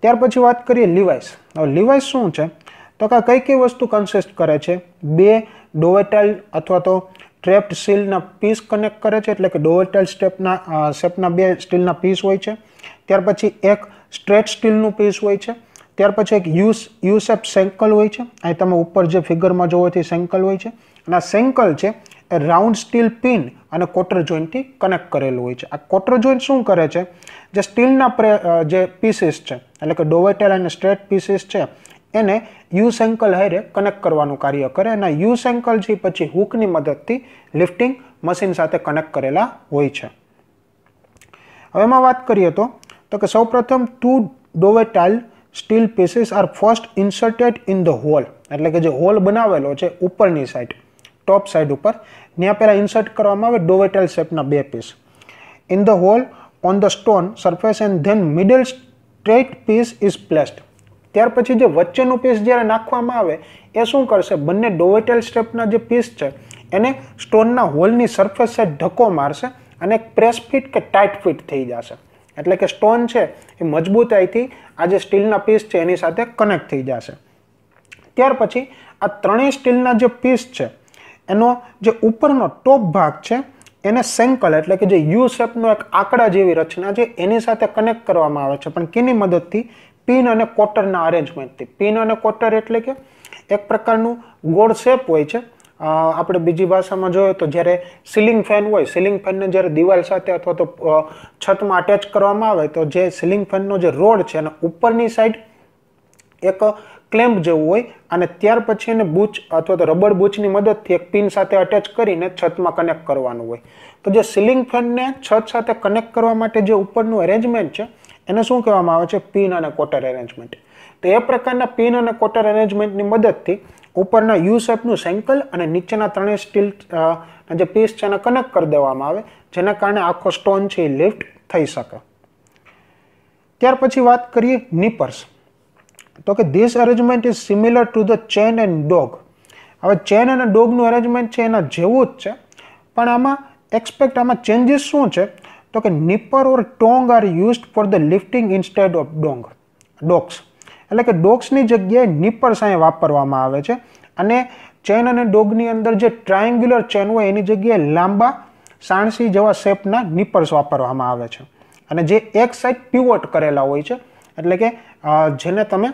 ત્યાર પછી વાત કરીએ લિવાઇસ હવે લિવાઇસ શું છે તો કે કઈ કઈ વસ્તુ કન્સિસ્ટ કરે છે બે ડોવેટાઇલ અથવા તો ટ્રેપ્ડ સ્ટીલના પીસ કનેક્ટ કરે છે એટલે કે ડોવેટાઇલ સ્ટેપના શેપના બે સ્ટીલના પીસ હોય છે ત્યાર પછી એક સ્ટ્રેટ સ્ટીલનું પીસ હોય છે ત્યાર પછી એક યુસ યુસેપ સેન્કલ હોય છે અહીં તમે ઉપર જે ફિગરમાં જોવો તે સેન્કલ હોય છે અને આ સેન્કલ છે એ રાઉન્ડ સ્ટીલ પિન અને કોટર જોઈન્ટથી કનેક્ટ કરેલું હોય છે આ કોટર જોઈન્ટ શું કરે છે જે સ્ટીલના પ્રે જે પીસીસ છે એટલે કે ડોવેટેલ અને સ્ટ્રેટ પીસીસ છે એને યુ સેન્કલ હારે કનેક્ટ કરવાનું કાર્ય કરે અને યુ સેન્કલ જે પછી હૂકની મદદથી લિફ્ટિંગ મશીન સાથે કનેક્ટ કરેલા હોય છે હવે એમાં વાત કરીએ તો તો કે સૌપ્રથમ two dovetail steel pieces are first inserted in the hole એટલે કે જે હોલ બનાવેલો છે ઉપરની સાઈડ ટોપ સાઈડ ઉપર ત્યાં પહેલાં ઇન્સર્ટ કરવામાં આવે ડોવેટેલ શેપના બે piece in the hole on the stone surface and then middle straight piece is placed ત્યાર પછી જે વચ્ચેનું પીસ જ્યારે નાખવામાં આવે એ શું કરશે બંને ડોવેટેલ સ્ટેપના જે પીસ છે એને સ્ટોનના હોલની સરફેસ સાઈડ ધક્કો મારશે અને પ્રેસ ફિટ કે ટાઇટ ફિટ થઈ જશે એટલે કે સ્ટોન છે એ મજબૂતાઈથી આ જે સ્ટીલના પીસ છે એની સાથે કનેક્ટ થઈ જશે ત્યાર પછી આ ત્રણેય સ્ટીલના જે પીસ છે એનો જે ઉપરનો ટોપ ભાગ છે એને સેન્કલ એટલે કે જે યુ શેપનો એક આંકડા જેવી રચના છે એની સાથે કનેક્ટ કરવામાં આવે છે પણ કેની મદદથી પિન અને કોટરના અરેન્જમેન્ટથી પિન અને કોટર એટલે કે એક પ્રકારનું ગોળ શેપ હોય છે આપણે બીજી ભાષામાં જોઈએ તો જ્યારે સીલિંગ ફેન હોય સીલિંગ ફેનને જ્યારે દિવાલ સાથે અથવા તો છતમાં અટેચ કરવામાં આવે તો જે સીલિંગ ફેનનો જે રોડ છે અને ઉપરની સાઈડ એક ક્લેમ્પ જેવું હોય અને ત્યાર પછી એને બૂચ અથવા તો રબર બુચની મદદથી એક પિન સાથે અટેચ કરીને છતમાં કનેક્ટ કરવાનું હોય તો જે સીલિંગ ફેનને છત સાથે કનેક્ટ કરવા માટે જે ઉપરનું એરેન્જમેન્ટ છે એને શું કહેવામાં આવે છે પિન અને કોટર એરેન્જમેન્ટ તો એ પ્રકારના પિન અને કોટર એરેન્જમેન્ટની મદદથી ઉપરના યુ શેપનું સેન્કલ અને નીચેના ત્રણેય સ્ટીલ જે પીસ છે એને કનેક્ટ કરી દેવામાં આવે જેના કારણે આખો સ્ટોન છે એ લિફ્ટ થઈ શકે ત્યાર પછી વાત કરીએ નિપર્સ તો કે this arrangement is similar to the chain and dog હવે ચેન અને ડોગનું અરેન્જમેન્ટ છે એના જેવું જ છે પણ આમાં એક્સપેક્ટ આમાં ચેન્જીસ શું છે તો કે nipper or tong are used for the lifting instead of dog dogs એટલે કે ડોગ્સની જગ્યાએ નિપર સાય વાપરવામાં આવે છે અને ચેન અને ડોગની અંદર જે ટ્રાયંગ્યુલર ચેન હોય એની જગ્યાએ લાંબા સાણસી જેવા શેપના નિપર્સ વાપરવામાં આવે છે અને જે એક સાઈડ પ્યુઅટ કરેલા હોય છે એટલે કે જેને તમે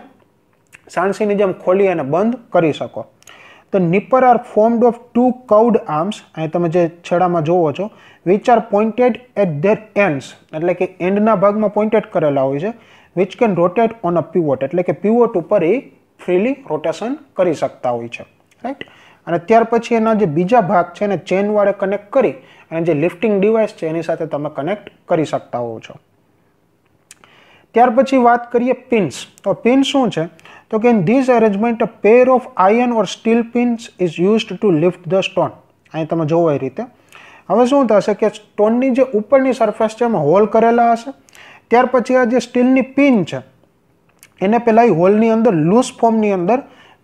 સાણસીની જેમ ખોલી અને બંધ કરી શકો તો nipper are formed of two curved arms અહીં તમે જે છેડામાં જોવો છો which are pointed at their ends એટલે કે એન્ડના ભાગમાં પોઇન્ટેડ કરેલા હોય છે which can rotate on a pivot એટલે કે પીવોટ ઉપર એ ફ્રીલી રોટેશન કરી શકતા હોય છે રાઈટ અને ત્યાર પછી એના જે બીજા ભાગ છે એને ચેન વાળે કનેક્ટ કરી અને જે લિફ્ટિંગ ડિવાઇસ છે એની સાથે તમે કનેક્ટ કરી શકતા હોવ છો ત્યાર પછી વાત કરીએ પિન્સ તો પિન શું છે So in this arrangement a pair of iron or steel pins is used to lift the stone અહીં તમે જોવો એ રીતે હવે શું થશે કે સ્ટોનની જે ઉપરની સરફેસ છે એમાં હોલ કરેલા હશે ત્યાર પછી આ જે સ્ટીલની પિન છે એને પહેલાં એ હોલની અંદર લૂઝ ફોર્મની અંદર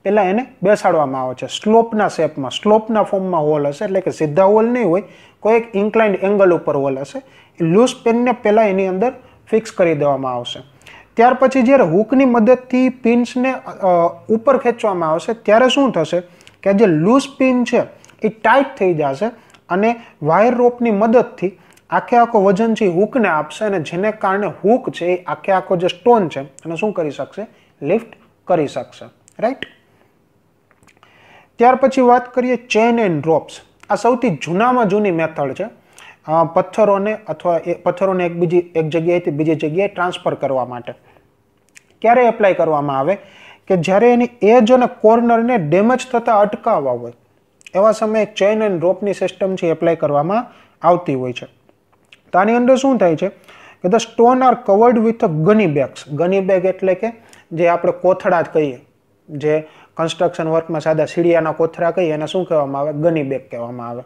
પહેલાં એને બેસાડવામાં આવે છે સ્લોપના શેપમાં સ્લોપના ફોર્મમાં હોલ હશે એટલે કે સીધા હોલ નહીં હોય કોઈ એક ઇન્ક્લાઇન્ડ એંગલ ઉપર હોલ હશે એ લૂઝ પેનને પહેલાં એની અંદર ફિક્સ કરી દેવામાં આવશે ત્યાર પછી જ્યારે હૂકની મદદથી પિન્સને ઉપર ખેંચવામાં આવશે ત્યારે શું થશે કે જે લૂઝ પિન છે એ ટાઈટ થઈ જશે અને વાયર રોપની મદદથી આખે આખો વજન છે હુકને આપશે અને જેને કારણે હુક છે એ આખે આખો જે સ્ટોન છે એને શું કરી શકશે લિફ્ટ કરી શકશે રાઈટ ત્યાર પછી વાત કરીએ ચેન એન્ડ રોપ્સ આ સૌથી જૂનામાં જૂની મેથડ છે પથ્થરોને અથવા એ પથ્થરોને એક બીજી એક જગ્યાએથી બીજી જગ્યાએ ટ્રાન્સફર કરવા માટે ક્યારે એપ્લાય કરવામાં આવે કે જ્યારે એની એજ અને કોર્નરને ડેમેજ થતાં અટકાવવા હોય એવા સમયે ચેઇન એન્ડ રોપની સિસ્ટમ છે એપ્લાય કરવામાં આવતી હોય છે તો આની અંદર શું થાય છે કે the stone are covered with a gunny bags gunny bag એટલે કે જે આપણે કોથળા જ કહીએ જે કન્સ્ટ્રક્શન વર્કમાં સાદા સીડિયાના કોથળા કહીએ એને શું કહેવામાં આવે ગની બેગ કહેવામાં આવે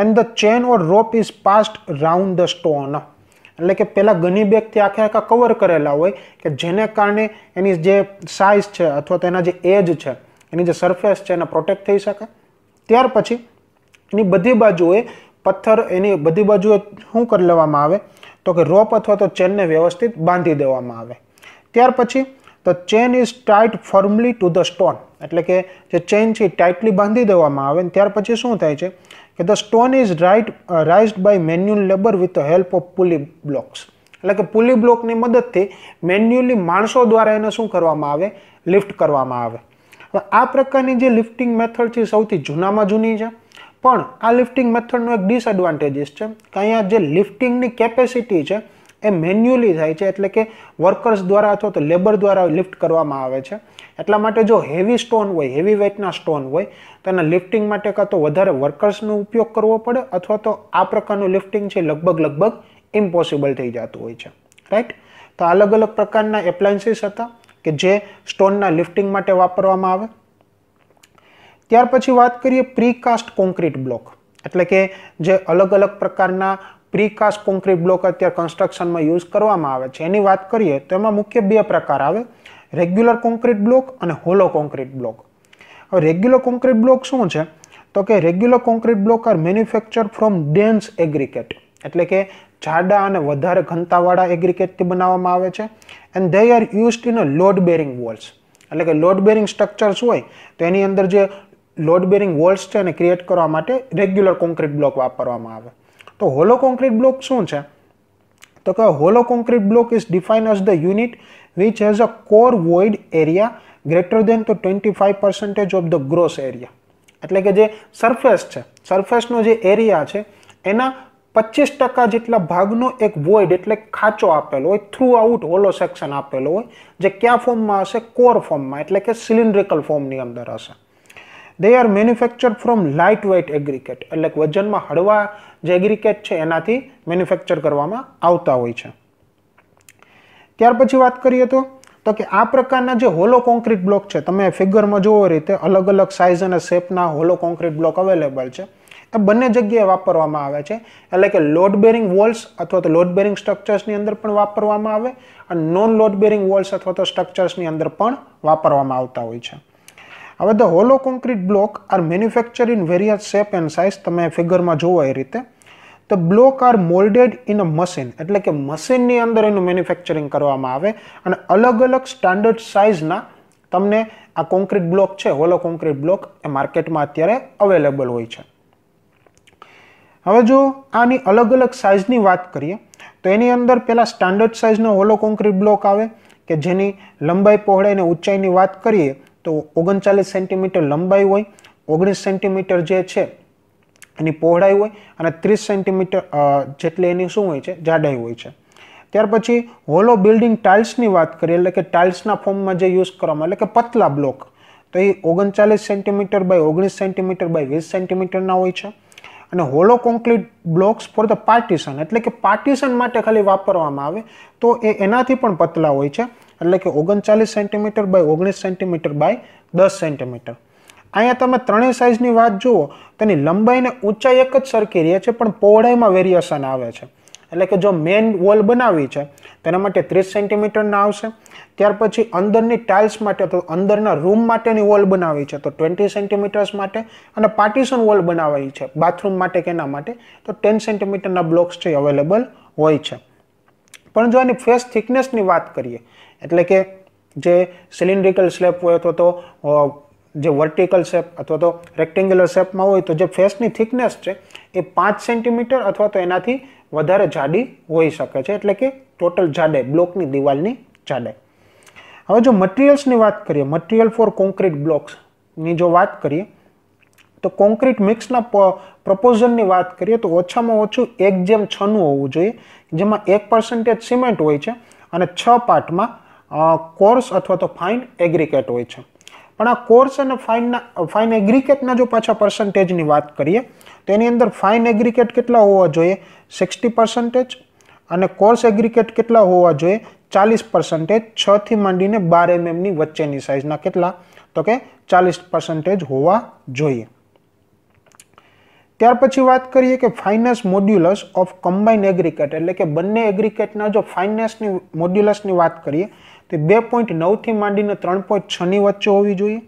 and the chain or rope is passed round the stone એટલે કે પહેલાં ગની બેગથી આખે આખા કવર કરેલા હોય કે જેને કારણે એની જે સાઇઝ છે અથવા તેના જે એજ છે એની જે સરફેસ છે એને પ્રોટેક્ટ થઈ શકે ત્યાર પછી એની બધી બાજુએ પથ્થર એની બધી બાજુએ શું કરી લેવામાં આવે તો કે રોપ અથવા તો ચેનને વ્યવસ્થિત બાંધી દેવામાં આવે ત્યાર પછી the chain is tight firmly to the stone એટલે કે જે ચેન છે ટાઈટલી બાંધી દેવામાં આવે ત્યાર પછી શું થાય છે કે the stone is right raised by manual labour with the help of pulley blocks એટલે કે પુલી બ્લોકની મદદથી મેન્યુઅલી માણસો દ્વારા એને શું કરવામાં આવે લિફ્ટ કરવામાં આવે હવે આ પ્રકારની જે લિફ્ટિંગ મેથડ છે સૌથી જૂનામાં જૂની છે પણ આ લિફ્ટિંગ મેથડનો એક ડિસએડવાન્ટેજીસ છે કે અહીંયા જે લિફ્ટિંગની કેપેસિટી છે એ મેન્યુઅલી થાય છે એટલે કે વર્કર્સ દ્વારા અથવા તો લેબર દ્વારા લિફ્ટ કરવામાં આવે છે એટલા માટે જો હેવી સ્ટોન હોય હેવી વેઇટના સ્ટોન હોય તો એના લિફ્ટિંગ માટે કાં તો વધારે વર્કર્સનો ઉપયોગ કરવો પડે અથવા તો આ પ્રકારનું લિફ્ટિંગ છે લગભગ લગભગ ઇમ્પોસિબલ થઈ જતું હોય છે રાઈટ તો અલગ અલગ પ્રકારના એપ્લાયન્સીસ હતા કે જે સ્ટોનના લિફ્ટિંગ માટે વાપરવામાં આવે ત્યાર પછી વાત કરીએ પ્રીકાસ્ટ કોન્ક્રીટ બ્લોક એટલે કે જે અલગ અલગ પ્રકારના પ્રીકાસ્ટ કોન્ક્રીટ બ્લોક અત્યારે કન્સ્ટ્રક્શનમાં યુઝ કરવામાં આવે છે એની વાત કરીએ તો એમાં મુખ્ય બે પ્રકાર આવે રેગ્યુલર કોન્ક્રીટ બ્લોક અને હોલો કોન્ક્રીટ બ્લોક હવે રેગ્યુલર કોન્ક્રીટ બ્લોક શું છે તો કે regular concrete block are manufacture from dense aggregate એટલે કે જાડા અને વધારે ઘનતાવાળા એગ્રીકેટથી બનાવવામાં આવે છે and they are used in a load bearing walls એટલે કે લોડ બેરિંગ સ્ટ્રક્ચર્સ હોય તો એની અંદર જે લોડ બેરિંગ વોલ્સ છે એને ક્રિએટ કરવા માટે રેગ્યુલર કોન્ક્રીટ બ્લોક વાપરવામાં આવે તો હોલો કોન્ક્રીટ બ્લોક શું છે તો કે hollow concrete block is define as the unit which has a core void area greater than તો twenty five percentage of the gross area એટલે કે જે સરફેસ છે સરફેસનો જે એરિયા છે એના પચીસ ટકા જેટલા ભાગનો એક વોઇડ એટલે ખાંચો આપેલો હોય થ્રુ આઉટ હોલો સેક્શન આપેલો હોય જે કયા ફોર્મમાં હશે કોર ફોર્મમાં એટલે કે સિલિન્ડ્રિકલ ફોર્મની અંદર હશે they are manufacture from light weight aggregate એટલે વજનમાં હળવા જે એગ્રીકેટ છે એનાથી મેન્યુફેક્ચર કરવામાં આવતા હોય છે ત્યાર પછી વાત કરીએ તો તો કે આ પ્રકારના જે હોલો કોન્ક્રીટ બ્લોક છે તમે ફિગરમાં જોવો રીતે અલગ અલગ સાઇઝ અને શેપના હોલો કોન્ક્રીટ બ્લોક અવેલેબલ છે એ બંને જગ્યાએ વાપરવામાં આવે છે એટલે કે લોડ બેરિંગ વોલ્સ અથવા તો લોડ બેરિંગ સ્ટ્રક્ચર્સની અંદર પણ વાપરવામાં આવે અને નોન લોડ બેરિંગ વોલ્સ અથવા તો સ્ટ્રક્ચર્સની અંદર પણ વાપરવામાં આવતા હોય છે હવે the hollow concrete block are manufacture in various shape and size તમે ફિગરમાં જોવો એ રીતે the block are moulded in a machine એટલે કે મશીનની અંદર એનું મેન્યુફેક્ચરિંગ કરવામાં આવે અને અલગ અલગ સ્ટાન્ડર્ડ સાઇઝના તમને આ કોન્ક્રીટ બ્લોક છે હોલો કોન્ક્રીટ બ્લોક એ માર્કેટમાં અત્યારે અવેલેબલ હોય છે હવે જો આની અલગ અલગ સાઇઝની વાત કરીએ તો એની અંદર પહેલાં સ્ટાન્ડર્ડ સાઇઝનો હોલો કોન્ક્રીટ બ્લોક આવે કે જેની લંબાઈ પહોળાઈ અને ઊંચાઈની વાત કરીએ તો ઓગણચાલીસ સેન્ટીમીટર લંબાઈ હોય ઓગણીસ સેન્ટીમીટર જે છે એની પહોળાઈ હોય અને ત્રીસ સેન્ટીમીટર જેટલી એની શું હોય છે જાડાઈ હોય છે ત્યાર પછી હોલો બિલ્ડિંગ ટાઇલ્સની વાત કરીએ એટલે કે ટાઇલ્સના ફોર્મમાં જે યુઝ કરવામાં એટલે કે પતલા બ્લોક તો એ ઓગણચાલીસ સેન્ટીમીટર બાય ઓગણીસ સેન્ટીમીટર બાય વીસ સેન્ટીમીટરના હોય છે અને hollow concrete blocks for the partition એટલે કે પાર્ટીશન માટે ખાલી વાપરવામાં આવે તો એ એનાથી પણ પતલા હોય છે એટલે કે ઓગણચાલીસ સેન્ટીમીટર બાય ઓગણીસ સેન્ટીમીટર બાય દસ સેન્ટીમીટર અહીંયા તમે ત્રણેય સાઇઝની વાત જુઓ તેની લંબાઈને ઊંચાઈ એક જ સરખી રહે છે પણ પહોળાઈમાં વેરિએશન આવે છે એટલે કે જો મેઇન વોલ બનાવી છે તેના માટે ત્રીસ સેન્ટીમીટરના આવશે ત્યાર પછી અંદરની ટાઇલ્સ માટે તો અંદરના રૂમ માટેની વોલ બનાવી છે તો ટ્વેન્ટી સેન્ટીમીટર્સ માટે અને પાર્ટીશન વોલ બનાવાઈ છે બાથરૂમ માટે કે એના માટે તો ટેન સેન્ટીમીટરના બ્લોક્સ છે અવેલેબલ હોય છે પણ જો એની ફેસ થિકનેસની વાત કરીએ એટલે કે જે સિલિન્ડ્રિકલ સ્લેપ હોય અથવા તો જે વર્ટિકલ શેપ અથવા તો રેક્ટેન્ગ્યુલર શેપમાં હોય તો જે ફેસની થિકનેસ છે એ પાંચ સેન્ટીમીટર અથવા તો એનાથી વધારે જાડી હોઈ શકે છે એટલે કે ટોટલ જાડાઈ બ્લોકની દિવાલની જાડાઈ હવે જો મટીરિયલ્સની વાત કરીએ મટીરિયલ ફોર કોન્ક્રીટ બ્લોક્સની જો વાત કરીએ તો કોન્ક્રીટ મિક્સના પ્રપોઝનની વાત કરીએ તો ઓછામાં ઓછું એક જેમ છનું હોવું જોઈએ જેમાં એક પર્સન્ટેજ સિમેન્ટ હોય છે અને છ પાર્ટમાં કોર્સ અથવા તો ફાઇન એગ્રિકેટ હોય છે પણ આ કોર્સ અને ફાઇનના ફાઇન એગ્રિકેટના જો પાછા પર્સન્ટેજની વાત કરીએ તો એની અંદર ફાઇન એગ્રિકેટ કેટલા હોવા જોઈએ સિક્સટી પર્સન્ટેજ અને કોર્સ એગ્રીકેટ કેટલા હોવા જોઈએ ચાલીસ પર્સન્ટેજ છથી માંડીને બાર એમએમની mm વચ્ચેની સાઇઝના કેટલા તો કે ચાલીસ પર્સન્ટેજ હોવા જોઈએ ત્યાર પછી વાત કરીએ કે fineness modulus of combine aggregate એટલે કે બંને એગ્રીકેટના જો ફાઇનાન્સની મોડ્યુલસની વાત કરીએ તો બે પોઈન્ટ નવથી માંડીને ત્રણ પોઈન્ટ છની વચ્ચે હોવી જોઈએ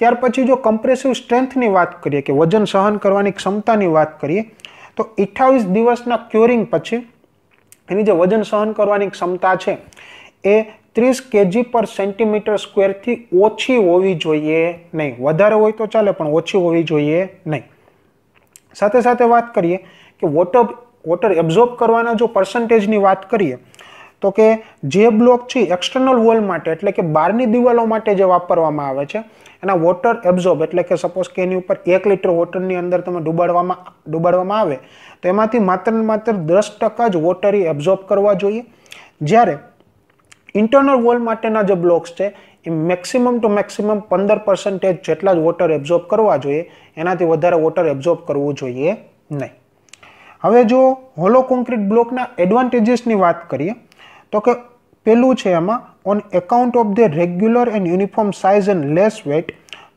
ત્યાર પછી જો કમ્પ્રેસિવ સ્ટ્રેન્થની વાત કરીએ કે વજન સહન કરવાની ક્ષમતાની વાત કરીએ તો અઠ્ઠાવીસ દિવસના ક્યોરિંગ પછી એની જે વજન સહન કરવાની ક્ષમતા છે એ ત્રીસ કેજી પર સેન્ટીમીટર સ્ક્વેરથી ઓછી હોવી જોઈએ નહીં વધારે હોય તો ચાલે પણ ઓછી હોવી જોઈએ નહીં સાથે સાથે વાત કરીએ કે વોટર વોટર એબ્ઝોર્બ કરવાના જો પર્સન્ટેજની વાત કરીએ તો કે જે બ્લોક છે એક્સટર્નલ વોલ માટે એટલે કે બહારની દિવાલો માટે જે વાપરવામાં આવે છે એના વોટર એબ્ઝોર્બ એટલે કે સપોઝ કે એની ઉપર એક લીટર વોટરની અંદર તમે ડુબાડવામાં ડુબાડવામાં આવે તો એમાંથી માત્ર ને માત્ર દસ ટકા જ વોટર એ એબ્ઝોર્બ કરવા જોઈએ જ્યારે ઇન્ટરનલ વોલ માટેના જે બ્લોક્સ છે એ મેક્સિમમ ટુ મેક્સિમમ પંદર પર્સન્ટેજ જેટલા જ વોટર એબ્ઝોર્બ કરવા જોઈએ એનાથી વધારે વોટર એબ્ઝોર્બ કરવું જોઈએ નહીં હવે જો હોલો કોન્ક્રીટ બ્લોકના એડવાન્ટેજીસની વાત કરીએ તો કે પેલું છે એમાં on account of the regular and uniform size and less weight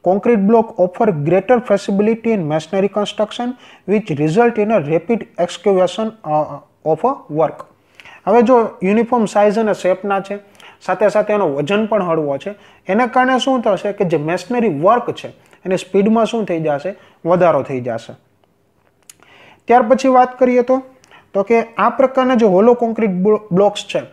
concrete block offer greater flexibility in masonry construction which result in a rapid execution of a work હવે જો યુનિફોર્મ સાઇઝ અને શેપના છે સાથે સાથે એનો વજન પણ હળવો છે એના કારણે શું થશે કે જે મેશનરી વર્ક છે એને સ્પીડમાં શું થઈ જશે વધારો થઈ જશે ત્યાર પછી વાત કરીએ તો તો કે આ પ્રકારના જે હોલો કોન્ક્રીટ બ્લોક્સ છે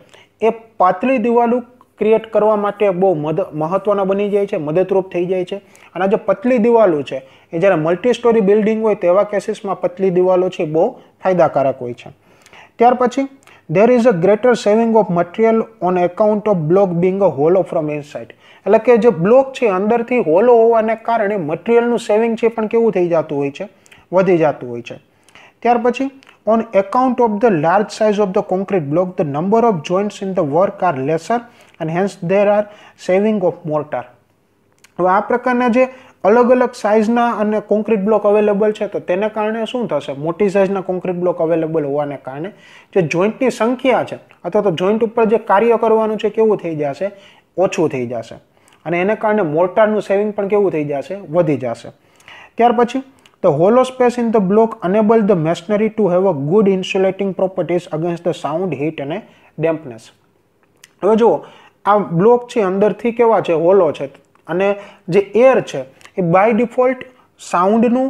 એ પાતળી દિવાલો ક્રિએટ કરવા માટે બહુ મદ મહત્ત્વના બની જાય છે મદદરૂપ થઈ જાય છે અને આ જે પતલી દિવાલો છે એ જ્યારે મલ્ટી સ્ટોરી બિલ્ડિંગ હોય તેવા કેસીસમાં પતલી દિવાલો છે બહુ ફાયદાકારક હોય છે ત્યાર પછી there is a greater saving of material on account of block being a hollow from inside એટલે કે જે બ્લોક છે અંદરથી હોલો હોવાને કારણે મટીરિયલનું સેવિંગ છે પણ કેવું થઈ જતું હોય છે વધી જતું હોય છે ત્યાર પછી on account of the large size of the concrete block the number of joints in the work are lesser and hence there are saving of mortar હવે આ પ્રકારના જે અલગ અલગ સાઇઝના અને કોન્ક્રીટ બ્લોક અવેલેબલ છે તો તેને કારણે શું થશે મોટી સાઇઝના કોન્ક્રીટ બ્લોક અવેલેબલ હોવાને કારણે જે જોઈન્ટની સંખ્યા છે અથવા તો જોઈન્ટ ઉપર જે કાર્ય કરવાનું છે કેવું થઈ જશે ઓછું થઈ જશે અને એને કારણે મોર્ટારનું સેવિંગ પણ કેવું થઈ જશે વધી જશે ત્યાર પછી The hollow space in the block enable the masonry to have a good insulating properties against the sound heat અને ડેમ્પનેસ હવે જુઓ આ બ્લોક છે અંદરથી કેવા છે હોલો છે અને જે એર છે એ બાય ડિફોલ્ટ સાઉન્ડનું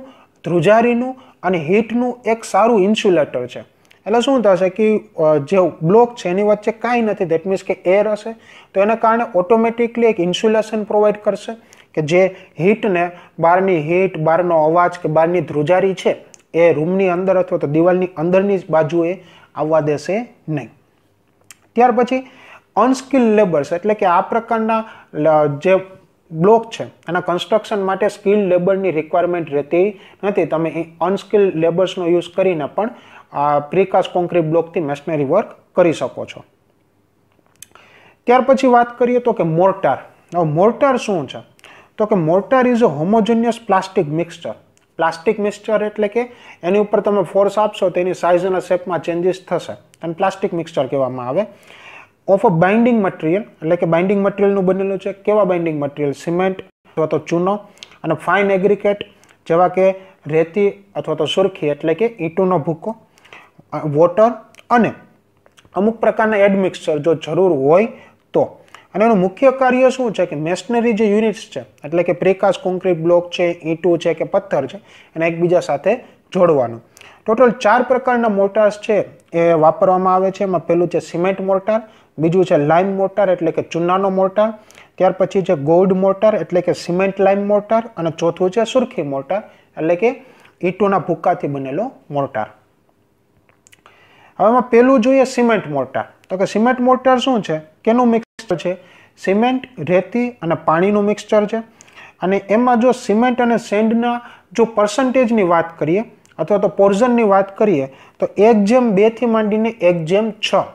ધ્રુજારીનું અને હીટનું એક સારું ઇન્સ્યુલેટર છે એટલે શું થશે કે જે બ્લોક છે એની વચ્ચે કાંઈ નથી દેટ મીન્સ કે એર હશે તો એના કારણે ઓટોમેટિકલી એક ઇન્સ્યુલેશન પ્રોવાઈડ કરશે કે જે હીટને બહારની હીટ બહારનો અવાજ કે બહારની ધ્રુજારી છે એ રૂમની અંદર અથવા તો દિવાલની અંદરની બાજુએ આવવા દેશે નહીં ત્યાર પછી અનસ્કિલ લેબર્સ એટલે કે આ પ્રકારના જે બ્લોક છે એના કન્સ્ટ્રક્શન માટે સ્કિલ લેબરની રિક્વાયરમેન્ટ રહેતી નથી તમે અનસ્કિલ લેબર્સનો યુઝ કરીને પણ આ પ્રિકાસ્ટ કોન્ક્રીટ બ્લોકથી મેશનરી વર્ક કરી શકો છો ત્યાર પછી વાત કરીએ તો કે મોર્ટાર હવે મોર્ટાર શું છે તો કે mortar is a homogeneous plastic mixture plastic mixture એટલે કે એની ઉપર તમે ફોર્સ આપશો તેની સાઇઝ અને શેપમાં ચેન્જીસ થશે અને પ્લાસ્ટિક મિક્સચર કહેવામાં આવે ઓફ અ બાઇન્ડિંગ મટીરિયલ એટલે કે બાઇન્ડિંગ મટીરિયલનું બનેલું છે કેવા બાઇન્ડિંગ મટીરિયલ સિમેન્ટ અથવા તો ચૂનો અને ફાઇન એગ્રીકેટ જેવા કે રેતી અથવા તો સુરખી એટલે કે ઈંટોનો ભૂકો વોટર અને અમુક પ્રકારના એડમિક્સર જો જરૂર હોય તો અને એનું મુખ્ય કાર્ય શું છે કે મેશનરી જે યુનિટ્સ છે એટલે કે પ્રિકાસ કોન્ક્રીટ બ્લોક છે ઈંટું છે કે પથ્થર છે એને એકબીજા સાથે જોડવાનું ટોટલ ચાર પ્રકારના મોર્ટાર્સ છે એ વાપરવામાં આવે છે એમાં પહેલું છે સિમેન્ટ મોર્ટાર બીજું છે લાઇમ મોટર એટલે કે ચૂનાનો મોટર ત્યાર પછી છે ગોલ્ડ મોટર એટલે કે સિમેન્ટ લાઇમ મોટર અને ચોથું છે સુરખી મોટર એટલે કે ઈંટોના ભૂક્કાથી બનેલો મોટર હવેમાં પહેલું જોઈએ સિમેન્ટ મોટર તો કે સિમેન્ટ મોટર શું છે કેનું મિક્સચર છે સિમેન્ટ રેતી અને પાણીનું મિક્સચર છે અને એમાં જો સિમેન્ટ અને સેન્ડના જો પર્સન્ટેજની વાત કરીએ અથવા તો પોર્ઝનની વાત કરીએ તો એક જેમ બેથી માંડીને એક જેમ છ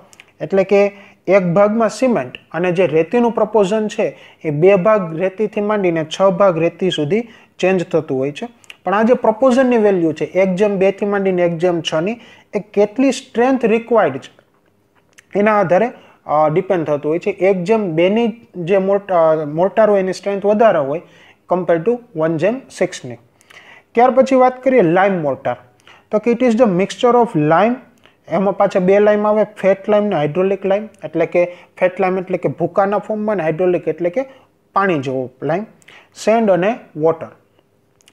એટલે કે એક ભાગમાં સિમેન્ટ અને જે રેતીનું પ્રપોઝન છે એ બે ભાગ રેતીથી માંડીને છ ભાગ રેતી સુધી ચેન્જ થતું હોય છે પણ આ જે પ્રપોઝનની વેલ્યુ છે એક જેમ બેથી માંડીને એક જેમ છની એ કેટલી સ્ટ્રેન્થ રિક્વાયર્ડ છે એના આધારે ડિપેન્ડ થતું હોય છે એક જેમ બેની જે મોર્ટાર હોય એની સ્ટ્રેન્થ વધારે હોય કમ્પેર ટુ વન જેમ સિક્સની ત્યાર પછી વાત કરીએ લાઇમ મોર્ટાર તો કે it is the mixture of lime એમાં પાછા બે લાઇમ આવે ફેટ લાઇમ ને હાઇડ્રોલિક લાઇમ એટલે કે ફેટ લાઇમ એટલે કે ભૂકાના ફોર્મમાં ને હાઇડ્રોલિક એટલે કે પાણી જેવો લાઇમ સેન્ડ અને વોટર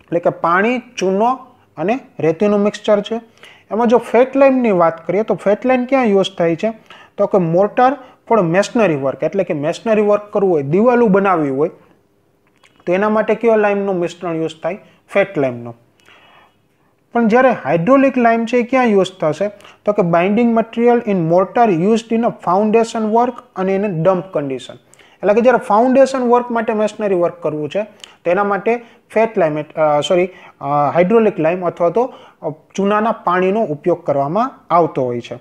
એટલે કે પાણી ચૂનો અને રેતીનું મિક્સચર છે એમાં જો ફેટ લાઇમની વાત કરીએ તો ફેટ લાઇમ ક્યાં યુઝ થાય છે તો કે મોટર ફોર મેશનરી વર્ક એટલે કે મેશનરી વર્ક કરવું હોય દિવાલું બનાવવી હોય તો એના માટે કયો લાઇમનું મિશ્રણ યુઝ થાય ફેટ લાઇમનું પણ જ્યારે હાઇડ્રોલિક લાઇમ છે એ ક્યાં યુઝ થશે તો કે binding material in mortar used in a foundation work અને એને ડમ્પ કન્ડિશન એટલે કે જ્યારે ફાઉન્ડેશન વર્ક માટે મેશનરી વર્ક કરવું છે તેના માટે fat lime sorry hydraulic lime અથવા તો ચૂનાના પાણીનો ઉપયોગ કરવામાં આવતો હોય છે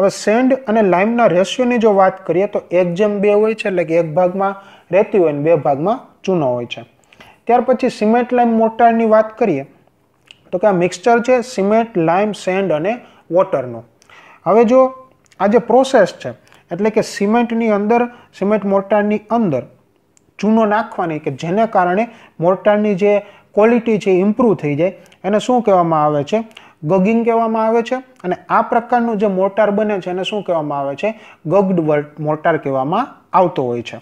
હવે સેન્ડ અને લાઇમના રેશિયોની જો વાત કરીએ તો એક જેમ બે હોય છે એટલે કે એક ભાગમાં રહેતી હોય ને બે ભાગમાં ચૂનો હોય છે ત્યાર પછી સિમેન્ટ લાઇમ મોર્ટારની વાત કરીએ તો કે આ મિક્સચર છે સિમેન્ટ લાઇમ સેન્ડ અને વોટરનું હવે જો આ જે પ્રોસેસ છે એટલે કે સિમેન્ટની અંદર સિમેન્ટ મોર્ટારની અંદર ચૂનો નાખવાની કે જેના કારણે મોર્ટારની જે ક્વોલિટી છે ઇમ્પ્રૂવ થઈ જાય એને શું કહેવામાં આવે છે ગગિંગ કહેવામાં આવે છે અને આ પ્રકારનું જે મોર્ટાર બને છે એને શું કહેવામાં આવે છે ગગડ મોર્ટાર કહેવામાં આવતો હોય છે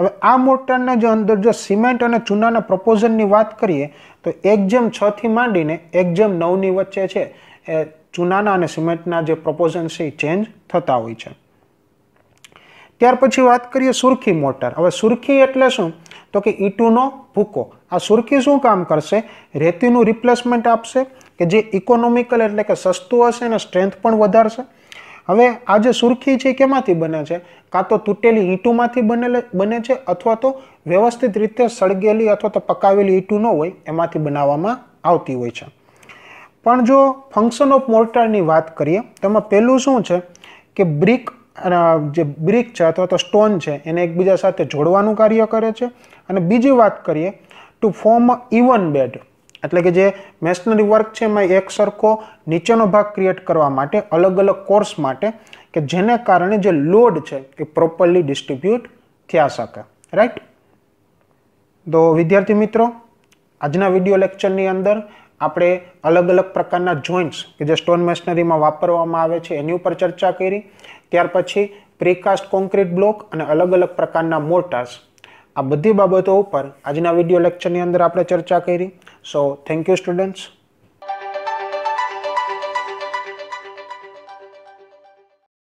હવે આ મોર્ટારના જે અંદર જો સિમેન્ટ અને ચૂનાના પ્રપોઝનની વાત કરીએ તો એક્ઝામ છથી માંડીને એક્ઝામ નવની વચ્ચે છે એ ચૂનાના અને સિમેન્ટના જે પ્રપોઝન છે એ ચેન્જ થતા હોય છે ત્યાર પછી વાત કરીએ સુરખી મોટર હવે સુરખી એટલે શું તો કે ઈટુનો ભૂકો આ સુરખી શું કામ કરશે રેતીનું રિપ્લેસમેન્ટ આપશે કે જે ઇકોનોમિકલ એટલે કે સસ્તું હશે અને સ્ટ્રેન્થ પણ વધારશે હવે આ જે સુરખી છે કેમાંથી બને છે કાં તો તૂટેલી ઈંટોમાંથી બનેલે બને છે અથવા તો વ્યવસ્થિત રીતે સળગેલી અથવા તો પકાવેલી ઈંટું ન હોય એમાંથી બનાવવામાં આવતી હોય છે પણ જો ફંક્શન ઓફ મોર્ટરની વાત કરીએ તેમાં પહેલું શું છે કે બ્રિક જે બ્રિક છે અથવા તો સ્ટોન છે એને એકબીજા સાથે જોડવાનું કાર્ય કરે છે અને બીજી વાત કરીએ ટુ ફોર્મ ઇવન બેડ એટલે કે જે મેશનરી વર્ક છે એમાં એક સરખો નીચેનો ભાગ ક્રિએટ કરવા માટે અલગ અલગ કોર્સ માટે કે જેને કારણે જે લોડ છે એ પ્રોપરલી ડિસ્ટ્રીબ્યુટ થયા શકે રાઈટ તો વિદ્યાર્થી મિત્રો આજના વિડીયો લેક્ચરની અંદર આપણે અલગ અલગ પ્રકારના જોઈન્ટ્સ કે જે સ્ટોન મેશનરીમાં વાપરવામાં આવે છે એની ઉપર ચર્ચા કરી ત્યાર પછી પ્રીકાસ્ટ કોન્ક્રીટ બ્લોક અને અલગ અલગ પ્રકારના મોર્ટાર્સ આ બધી બાબતો ઉપર આજના વિડીયો લેક્ચરની અંદર આપણે ચર્ચા કરી સો થેન્ક યુ સ્ટુડન્ટ્સ